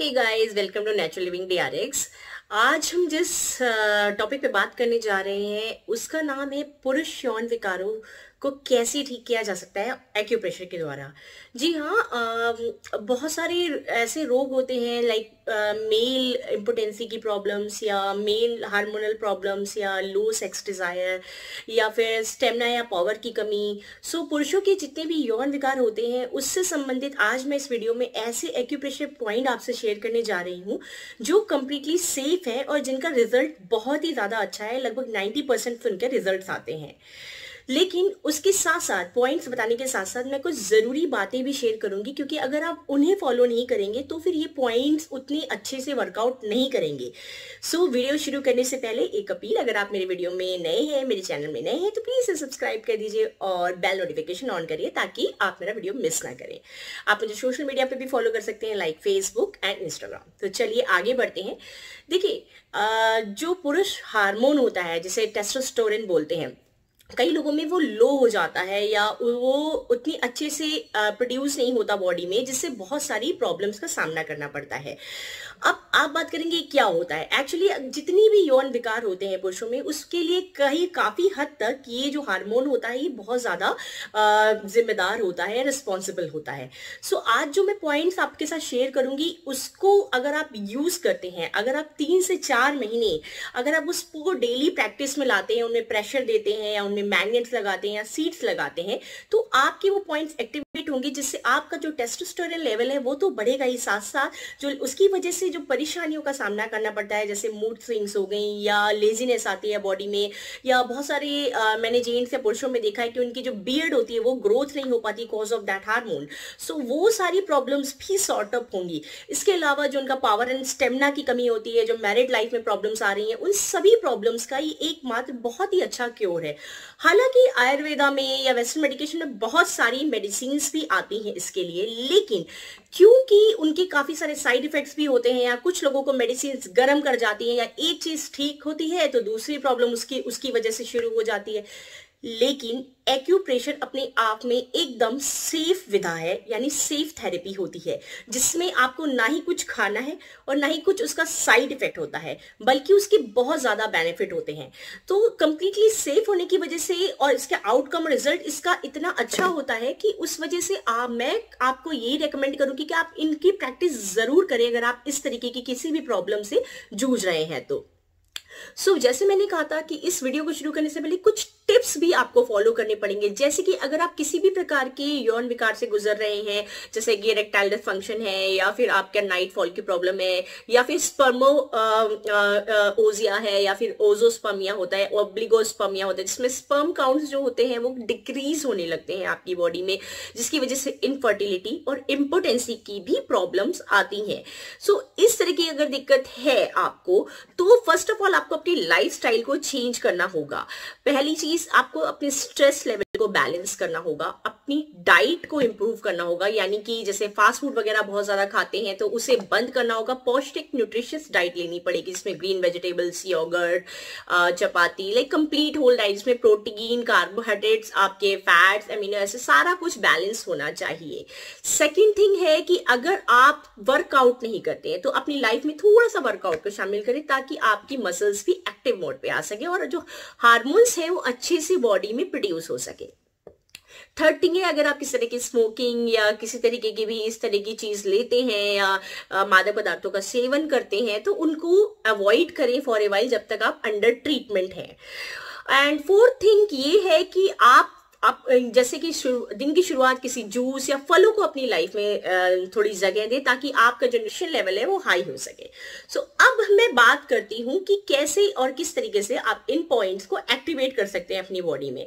hey guys welcome to natural living DRX आज हम जिस टॉपिक uh, पे बात करने जा रहे हैं उसका नाम है पुरुष यौन विकारों को कैसे ठीक किया जा सकता है एक्यूप्रेशर के द्वारा जी हाँ बहुत सारे ऐसे रोग होते हैं लाइक मेल इम्पोटेंसी की प्रॉब्लम्स या मेल हार्मोनल प्रॉब्लम्स या लो सेक्स डिज़ायर या फिर स्टेमिना या पावर की कमी सो so, पुरुषों के जितने भी यौन विकार होते हैं उससे संबंधित आज मैं इस वीडियो में ऐसे एक्यूप्रेशर पॉइंट आपसे शेयर करने जा रही हूँ जो कम्प्लीटली सेफ है और जिनका रिजल्ट बहुत ही ज़्यादा अच्छा है लगभग नाइन्टी परसेंट उनके रिजल्ट आते हैं लेकिन उसके साथ साथ पॉइंट्स बताने के साथ साथ मैं कुछ ज़रूरी बातें भी शेयर करूंगी क्योंकि अगर आप उन्हें फॉलो नहीं करेंगे तो फिर ये पॉइंट्स उतने अच्छे से वर्कआउट नहीं करेंगे सो so, वीडियो शुरू करने से पहले एक अपील अगर आप मेरे वीडियो में नए हैं मेरे चैनल में नए हैं तो प्लीज़ इसे सब्सक्राइब कर दीजिए और बेल नोटिफिकेशन ऑन करिए ताकि आप मेरा वीडियो मिस ना करें आप मुझे सोशल मीडिया पर भी फॉलो कर सकते हैं लाइक फेसबुक एंड इंस्टाग्राम तो चलिए आगे बढ़ते हैं देखिए जो पुरुष हार्मोन होता है जिसे टेस्टोस्टेरोन बोलते हैं कई लोगों में वो लो हो जाता है या वो उतनी अच्छे से प्रोड्यूस नहीं होता बॉडी में जिससे बहुत सारी प्रॉब्लम्स का सामना करना पड़ता है अब आप बात करेंगे क्या होता है एक्चुअली जितनी भी यौन विकार होते हैं पुरुषों में उसके लिए कई काफी हद तक ये जो हार्मोन होता है ये बहुत ज्यादा जिम्मेदार होता है रिस्पॉन्सिबल होता है सो so, आज जो मैं पॉइंट्स आपके साथ शेयर करूंगी उसको अगर आप यूज करते हैं अगर आप तीन से चार महीने अगर आप उसको डेली प्रैक्टिस में लाते हैं उनमें प्रेशर देते हैं या उनमें में मैग्नेट्स लगाते हैं या सीड्स लगाते हैं तो आपके वो पॉइंट्स एक्टिवेट होंगे जिससे आपका जो टेस्टोस्टेरोन लेवल है वो तो बढ़ेगा ही साथ साथ जो उसकी वजह से जो परेशानियों का सामना करना पड़ता है जैसे मूड स्विंग्स हो गई या लेजीनेस आती है बॉडी में या बहुत सारे मैंने जेंट्स या पुरुषों में देखा है कि उनकी जो बियर्ड होती है वो ग्रोथ नहीं हो पाती cause of that hormone so वो सारी प्रॉब्लम्स भी सॉर्ट अप होंगी इसके अलावा जो उनका पावर एंड स्टेमिना की कमी होती है जो मैरिड लाइफ में प्रॉब्लम्स आ रही हैं उन सभी प्रॉब्लम्स का ये एकमात्र बहुत ही अच्छा क्योर है हालांकि आयुर्वेदा में या वेस्टर्न मेडिकेशन में बहुत सारी मेडिसिन भी आती हैं इसके लिए लेकिन क्योंकि उनके काफी सारे साइड इफेक्ट्स भी होते हैं या कुछ लोगों को मेडिसिन गर्म कर जाती है या एक चीज ठीक होती है तो दूसरी प्रॉब्लम उसकी उसकी वजह से शुरू हो जाती है लेकिन एक्यूप्रेशर अपने आप में एकदम सेफ विधा है यानी सेफ थेरेपी होती है जिसमें आपको ना ही कुछ खाना है और ना ही कुछ उसका साइड इफेक्ट होता है बल्कि उसके बहुत ज़्यादा बेनिफिट होते हैं तो कंप्लीटली सेफ होने की वजह से और इसके आउटकम रिजल्ट इसका इतना अच्छा होता है कि उस वजह से आ, मैं आपको यही रिकमेंड करूँगी कि आप इनकी प्रैक्टिस ज़रूर करें अगर आप इस तरीके की किसी भी प्रॉब्लम से जूझ रहे हैं तो सो so, जैसे मैंने कहा था कि इस वीडियो को शुरू करने से पहले कुछ टिप्स भी आपको फॉलो करने पड़ेंगे जैसे कि अगर आप किसी भी प्रकार के यौन विकार से गुजर रहे हैं जैसे कि रेक्टाइल फंक्शन है या फिर आपका नाइट फॉल की प्रॉब्लम है या फिर स्पर्मो ओजिया है या फिर ओजोस्पर्मिया होता है ओब्लिगोस्पर्मिया होता है जिसमें स्पर्म काउंट्स जो होते हैं वो डिक्रीज होने लगते हैं आपकी बॉडी में जिसकी वजह से इनफर्टिलिटी और इम्पोर्टेंसी की भी प्रॉब्लम्स आती हैं सो so, इस तरह की अगर दिक्कत है आपको तो फर्स्ट ऑफ ऑल आपको अपनी लाइफ को चेंज करना होगा पहली चीज प्लीज आपको अपने स्ट्रेस लेवल को बैलेंस करना होगा अपनी डाइट को इम्प्रूव करना होगा यानी कि जैसे फास्ट फूड वगैरह बहुत ज्यादा खाते हैं तो उसे बंद करना होगा पौष्टिक न्यूट्रिशियस डाइट लेनी पड़ेगी जिसमें green vegetables yogurt chapati like complete whole diet जिसमें प्रोटीन कार्बोहाइड्रेट्स आपके फैट्स अमीनो ऐसे सारा कुछ बैलेंस होना चाहिए सेकेंड थिंग है कि अगर आप वर्कआउट नहीं करते हैं तो अपनी लाइफ में थोड़ा सा वर्कआउट को शामिल करें ताकि आपकी मसल्स भी एक्टिव मोड पे आ सके और जो हारमोन्स हैं वो अच्छा अच्छी सी बॉडी में प्रोड्यूस हो सके थर्ड थिंग है अगर आप किसी तरह की स्मोकिंग या किसी तरीके की भी इस तरह की चीज लेते हैं या मादक पदार्थों का सेवन करते हैं तो उनको अवॉइड करें फॉर ए वाइल जब तक आप अंडर ट्रीटमेंट हैं एंड फोर्थ थिंग ये है कि आप आप जैसे कि दिन की शुरुआत किसी जूस या फलों को अपनी लाइफ में थोड़ी जगह दें ताकि आपका जो न्यूट्रिशन लेवल है वो हाई हो सके सो so, अब मैं बात करती हूँ कि कैसे और किस तरीके से आप इन पॉइंट्स को एक्टिवेट कर सकते हैं अपनी बॉडी में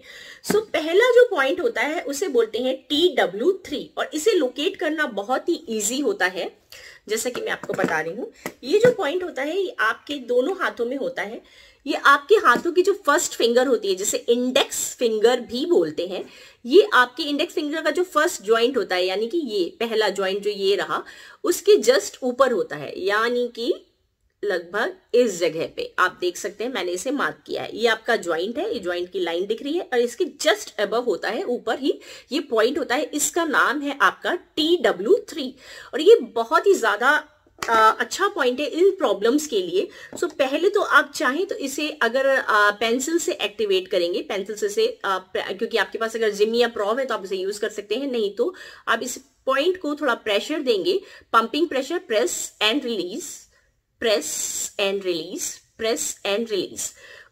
सो so, पहला जो पॉइंट होता है उसे बोलते हैं टी डब्ल्यू थ्री और इसे लोकेट करना बहुत ही ईजी होता है जैसा कि मैं आपको बता रही हूँ ये जो पॉइंट होता है ये आपके दोनों हाथों में होता है ये आपके हाथों की जो फर्स्ट फिंगर होती है जिसे इंडेक्स फिंगर भी बोलते हैं ये आपके इंडेक्स फिंगर का जो फर्स्ट ज्वाइंट होता है यानी कि ये पहला ज्वाइंट जो ये रहा उसके जस्ट ऊपर होता है यानी कि लगभग इस जगह पे आप देख सकते हैं मैंने इसे मार्क किया है ये आपका ज्वाइंट है ये ज्वाइंट की लाइन दिख रही है और इसके जस्ट अब होता है ऊपर ही ये पॉइंट होता है इसका नाम है आपका टी डब्ल्यू थ्री और ये बहुत ही ज्यादा आ, अच्छा पॉइंट है इन प्रॉब्लम्स के लिए सो so, पहले तो आप चाहें तो इसे अगर आ, पेंसिल से एक्टिवेट करेंगे पेंसिल से क्योंकि आपके पास अगर जिम या प्रॉब है तो आप इसे यूज कर सकते हैं नहीं तो आप इस पॉइंट को थोड़ा प्रेशर देंगे pumping pressure press and release press and release press and release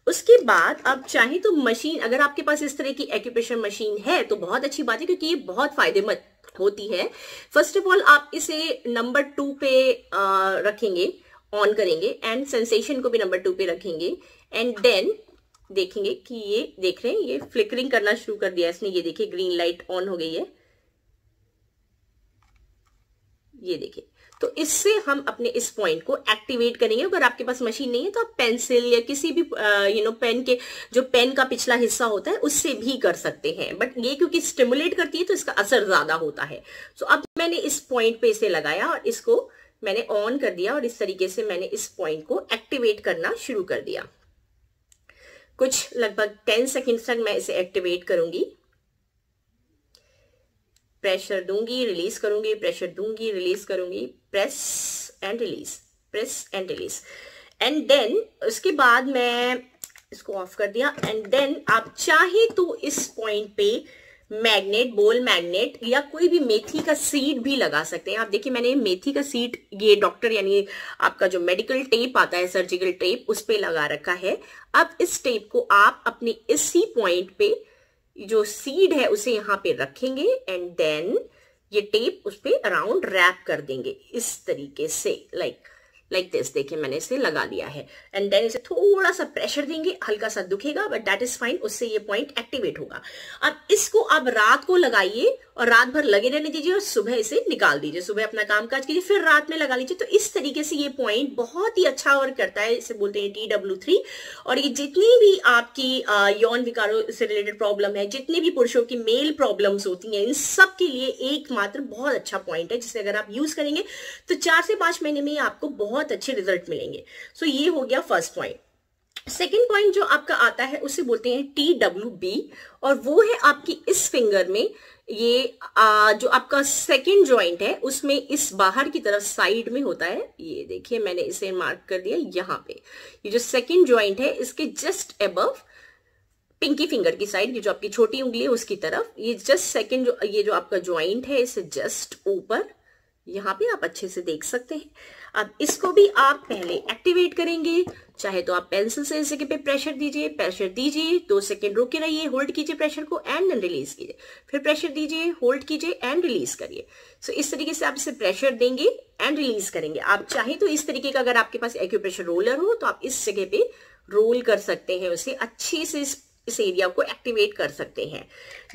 उसके बाद आप चाहें तो मशीन अगर आपके पास इस तरह की एक्यूप्रेशर मशीन है तो बहुत अच्छी बात है क्योंकि ये बहुत फायदेमंद होती है फर्स्ट ऑफ ऑल आप इसे नंबर टू पे रखेंगे ऑन करेंगे एंड सेंसेशन को भी नंबर टू पे रखेंगे एंड देन देखेंगे कि ये देख रहे हैं ये फ्लिकरिंग करना शुरू कर दिया इसने ये देखिए ग्रीन लाइट ऑन हो गई है ये देखिए तो इससे हम अपने इस पॉइंट को एक्टिवेट करेंगे अगर आपके पास मशीन नहीं है तो आप पेंसिल या किसी भी यू नो पेन के जो पेन का पिछला हिस्सा होता है उससे भी कर सकते हैं बट ये क्योंकि स्टिमुलेट करती है तो इसका असर ज्यादा होता है सो so, अब मैंने इस पॉइंट पे इसे लगाया और इसको मैंने ऑन कर दिया और इस तरीके से मैंने इस पॉइंट को एक्टिवेट करना शुरू कर दिया कुछ लगभग टेन सेकेंड तक मैं इसे एक्टिवेट करूंगी प्रेशर दूंगी रिलीज करूंगी प्रेशर दूंगी रिलीज करूंगी press and release press and release and then उसके बाद मैं इसको ऑफ कर दिया एंड देन आप चाहे तो इस पॉइंट पे मैग्नेट बोल मैग्नेट या कोई भी मेथी का सीड भी लगा सकते हैं आप देखिए मैंने मेथी का सीड ये डॉक्टर यानी आपका जो मेडिकल टेप आता है सर्जिकल टेप उस पर लगा रखा है अब इस टेप को आप अपने इसी पॉइंट पे जो सीड है उसे यहाँ पे रखेंगे एंड देन ये टेप उस पर अराउंड रैप कर देंगे इस तरीके से लाइक लाइक दिस देखिए मैंने इसे लगा लिया है एंड देन इसे थोड़ा सा प्रेशर देंगे हल्का सा दुखेगा बट दैट इज फाइन उससे ये पॉइंट एक्टिवेट होगा अब इसको आप रात को लगाइए और रात भर लगे रहने दीजिए और सुबह इसे निकाल दीजिए सुबह अपना काम काज कीजिए फिर रात में लगा लीजिए तो इस तरीके से ये पॉइंट बहुत ही अच्छा और करता है इसे बोलते हैं टी डब्ल्यू थ्री और ये जितनी भी आपकी यौन विकारों से रिलेटेड प्रॉब्लम है जितनी भी पुरुषों की मेल प्रॉब्लम्स होती हैं इन सब के लिए एकमात्र बहुत अच्छा पॉइंट है जिसे अगर आप यूज करेंगे तो चार से पांच महीने में आपको बहुत अच्छे रिजल्ट मिलेंगे सो ये हो गया फर्स्ट पॉइंट सेकेंड पॉइंट जो आपका आता है उसे बोलते हैं टी डब्ल्यू बी और वो है आपकी इस फिंगर में ये आ, जो आपका सेकेंड ज्वाइंट है उसमें इस बाहर की तरफ साइड में होता है ये देखिए मैंने इसे मार्क कर दिया यहाँ पे ये जो सेकेंड ज्वाइंट है इसके जस्ट अब पिंकी फिंगर की साइड ये जो आपकी छोटी उंगली है उसकी तरफ ये जस्ट सेकेंड जो ये जो आपका ज्वाइंट है इसे जस्ट ऊपर यहाँ पे आप अच्छे से देख सकते हैं अब इसको भी आप पहले एक्टिवेट करेंगे चाहे तो आप पेंसिल से जगह पे प्रेशर दीजिए प्रेशर दीजिए दो सेकेंड रोके रहिए होल्ड कीजिए प्रेशर को एंड रिलीज कीजिए फिर प्रेशर दीजिए होल्ड कीजिए एंड रिलीज करिए सो इस तरीके से आप इसे प्रेशर देंगे एंड रिलीज करेंगे आप चाहे तो इस तरीके का अगर आपके पास एक्यूप्रेशर रोलर हो तो आप इस जगह पे रोल कर सकते हैं उसे अच्छे से इस एरिया को एक्टिवेट कर सकते हैं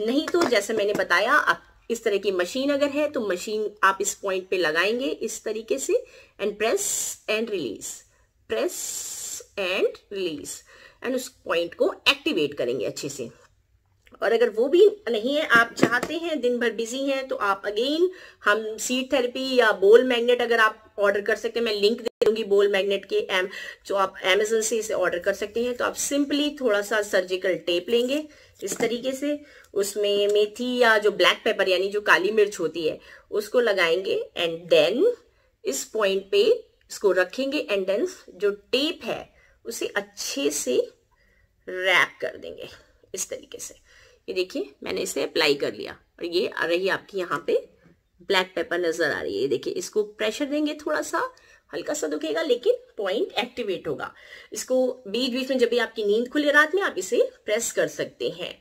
नहीं तो जैसे मैंने बताया आप इस तरह की मशीन अगर है तो मशीन आप इस पॉइंट पे लगाएंगे इस तरीके से and press and release press and release and उस पॉइंट को एक्टिवेट करेंगे अच्छे से और अगर वो भी नहीं है आप चाहते हैं दिन भर बिजी हैं तो आप अगेन हम सीट थेरेपी या बोल मैग्नेट अगर आप ऑर्डर कर सकते हैं मैं लिंक दे दूंगी बोल मैग्नेट के एम जो आप एमेजन से इसे ऑर्डर कर सकते हैं तो आप सिंपली थोड़ा सा सर्जिकल टेप लेंगे इस तरीके से उसमें मेथी या जो ब्लैक पेपर यानी जो काली मिर्च होती है उसको लगाएंगे एंड देन इस पॉइंट पे इसको रखेंगे एंड देन जो टेप है उसे अच्छे से रैप कर देंगे इस तरीके से ये देखिए मैंने इसे अप्लाई कर लिया और ये आ रही आपकी यहाँ पे ब्लैक पेपर नजर आ रही है ये देखिए इसको प्रेशर देंगे थोड़ा सा हल्का सा दुखेगा लेकिन पॉइंट एक्टिवेट होगा इसको बीच बीच में जब भी आपकी नींद खुले रात में आप इसे प्रेस कर सकते हैं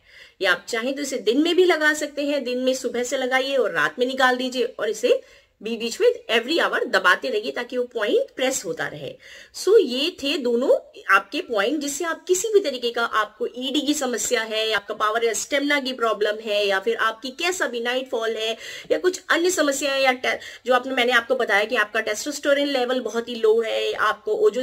या आप चाहें तो इसे दिन में भी लगा सकते हैं दिन में सुबह से लगाइए और रात में निकाल दीजिए और इसे बीच बीच में एवरी आवर दबाते रहिए ताकि वो पॉइंट प्रेस होता रहे सो so, ये थे दोनों आपके पॉइंट जिससे आप किसी भी तरीके का आपको ईडी e की समस्या है आपका पावर या स्टेमिना की प्रॉब्लम है या फिर आपकी कैसा भी नाइट फॉल है या कुछ अन्य समस्या है या जो आपने मैंने आपको बताया कि आपका टेस्टोस्टेरोन लेवल बहुत ही लो है आपको ओजो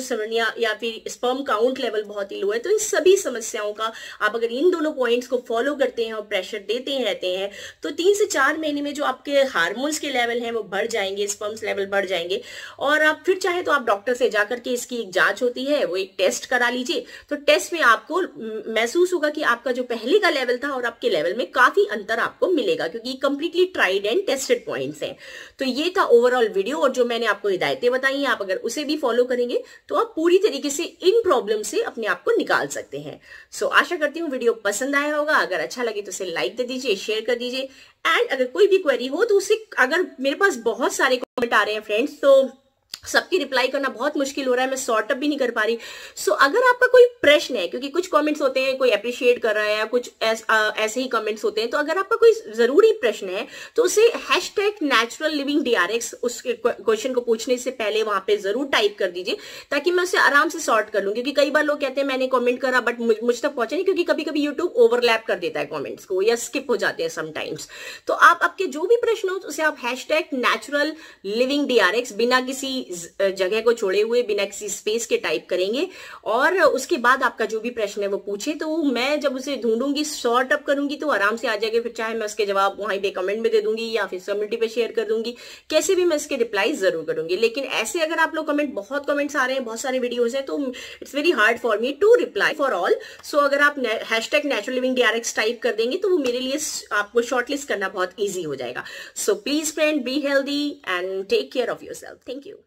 या फिर स्पर्म काउंट लेवल बहुत ही लो है तो इन सभी समस्याओं का आप अगर इन दोनों पॉइंट्स को फॉलो करते हैं और प्रेशर देते रहते हैं तो तीन से चार महीने में जो आपके हार्मोन्स के लेवल है वो बढ़ बढ़ जाएंगे स्पर्म्स लेवल बढ़ जाएंगे और आप फिर चाहे तो आप डॉक्टर से जाकर के इसकी एक जांच होती है वो एक टेस्ट करा लीजिए तो टेस्ट में आपको महसूस होगा कि आपका जो पहले का लेवल था और आपके लेवल में काफी अंतर आपको मिलेगा क्योंकि completely tried and tested point है तो ये था ओवरऑल वीडियो और जो मैंने आपको हिदायतें बताई हैं आप अगर उसे भी फॉलो करेंगे तो आप पूरी तरीके से इन प्रॉब्लम से अपने आप को निकाल सकते हैं सो आशा करती हूँ वीडियो पसंद आया होगा अगर अच्छा लगे तो उसे लाइक दे दीजिए शेयर कर दीजिए एंड अगर कोई भी क्वेरी हो तो उसे अगर मेरे पास बहुत सारे कमेंट आ रहे हैं फ्रेंड्स तो सबकी रिप्लाई करना बहुत मुश्किल हो रहा है मैं सॉर्ट अप भी नहीं कर पा रही सो so, अगर आपका कोई प्रश्न है क्योंकि कुछ कमेंट्स होते हैं कोई अप्रिशिएट कर रहा है या कुछ ऐस, आ, ऐसे ही कमेंट्स होते हैं तो अगर आपका कोई जरूरी प्रश्न है तो उसे hash tag natural living DRX उस क्वेश्चन को पूछने से पहले वहां पर जरूर टाइप कर दीजिए ताकि मैं उसे आराम से सॉर्ट कर लूँ क्योंकि कई बार लोग कहते हैं मैंने कॉमेंट करा बट मुझ तक पहुंचे नहीं क्योंकि कभी कभी यूट्यूब ओवरलैप कर देता है कॉमेंट्स को या स्किप हो जाते हैं समटाइम्स तो आपके जो भी प्रश्न हो उसे आप hash tag natural living DRX बिना किसी जगह को छोड़े हुए बिना किसी स्पेस के टाइप करेंगे और उसके बाद आपका जो भी प्रश्न है वो पूछे तो मैं जब उसे ढूंढूंगी शॉर्ट अप करूंगी तो आराम से आ जाएगा फिर चाहे मैं उसके जवाब वहीं पे कमेंट में दे दूंगी या फिर कम्युनिटी पे शेयर कर दूंगी कैसे भी मैं इसके रिप्लाई जरूर करूंगी लेकिन ऐसे अगर आप लोग कमेंट बहुत कमेंट्स आ रहे हैं बहुत सारे वीडियोज है तो it's very hard for me to reply for all so अगर आप hash tag natural living DRX type कर देंगे तो वो मेरे लिए आपको शॉर्टलिस्ट करना बहुत ईजी हो जाएगा so please friend be healthy and take care of yourself thank you